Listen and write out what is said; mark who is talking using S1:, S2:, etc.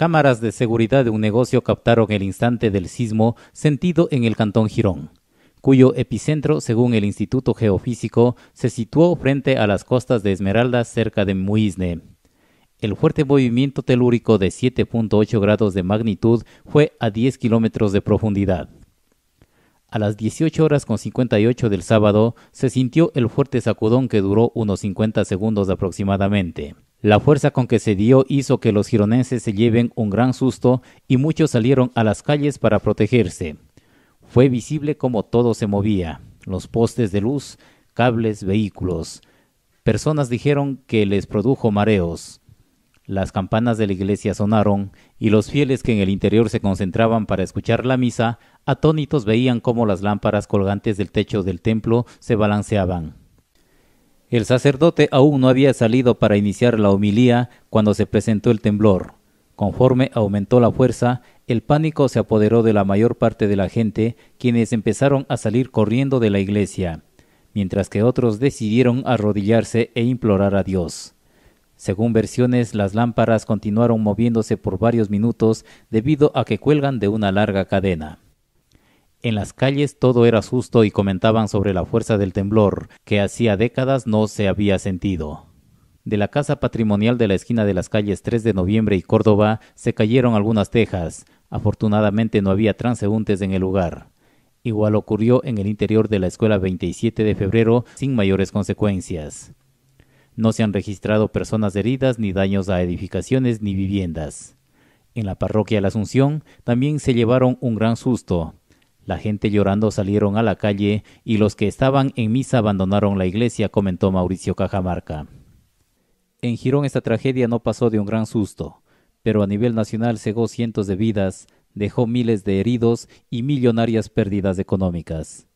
S1: Cámaras de seguridad de un negocio captaron el instante del sismo sentido en el Cantón Girón, cuyo epicentro, según el Instituto Geofísico, se situó frente a las costas de Esmeralda cerca de Muisne. El fuerte movimiento telúrico de 7.8 grados de magnitud fue a 10 kilómetros de profundidad. A las 18 horas con 58 del sábado se sintió el fuerte sacudón que duró unos 50 segundos aproximadamente. La fuerza con que se dio hizo que los gironeses se lleven un gran susto y muchos salieron a las calles para protegerse. Fue visible cómo todo se movía, los postes de luz, cables, vehículos. Personas dijeron que les produjo mareos. Las campanas de la iglesia sonaron y los fieles que en el interior se concentraban para escuchar la misa, atónitos veían cómo las lámparas colgantes del techo del templo se balanceaban. El sacerdote aún no había salido para iniciar la homilía cuando se presentó el temblor. Conforme aumentó la fuerza, el pánico se apoderó de la mayor parte de la gente, quienes empezaron a salir corriendo de la iglesia, mientras que otros decidieron arrodillarse e implorar a Dios. Según versiones, las lámparas continuaron moviéndose por varios minutos debido a que cuelgan de una larga cadena. En las calles todo era susto y comentaban sobre la fuerza del temblor, que hacía décadas no se había sentido. De la casa patrimonial de la esquina de las calles 3 de Noviembre y Córdoba se cayeron algunas tejas. Afortunadamente no había transeúntes en el lugar. Igual ocurrió en el interior de la escuela 27 de febrero sin mayores consecuencias. No se han registrado personas heridas ni daños a edificaciones ni viviendas. En la parroquia La Asunción también se llevaron un gran susto, la gente llorando salieron a la calle y los que estaban en misa abandonaron la iglesia, comentó Mauricio Cajamarca. En Girón esta tragedia no pasó de un gran susto, pero a nivel nacional cegó cientos de vidas, dejó miles de heridos y millonarias pérdidas económicas.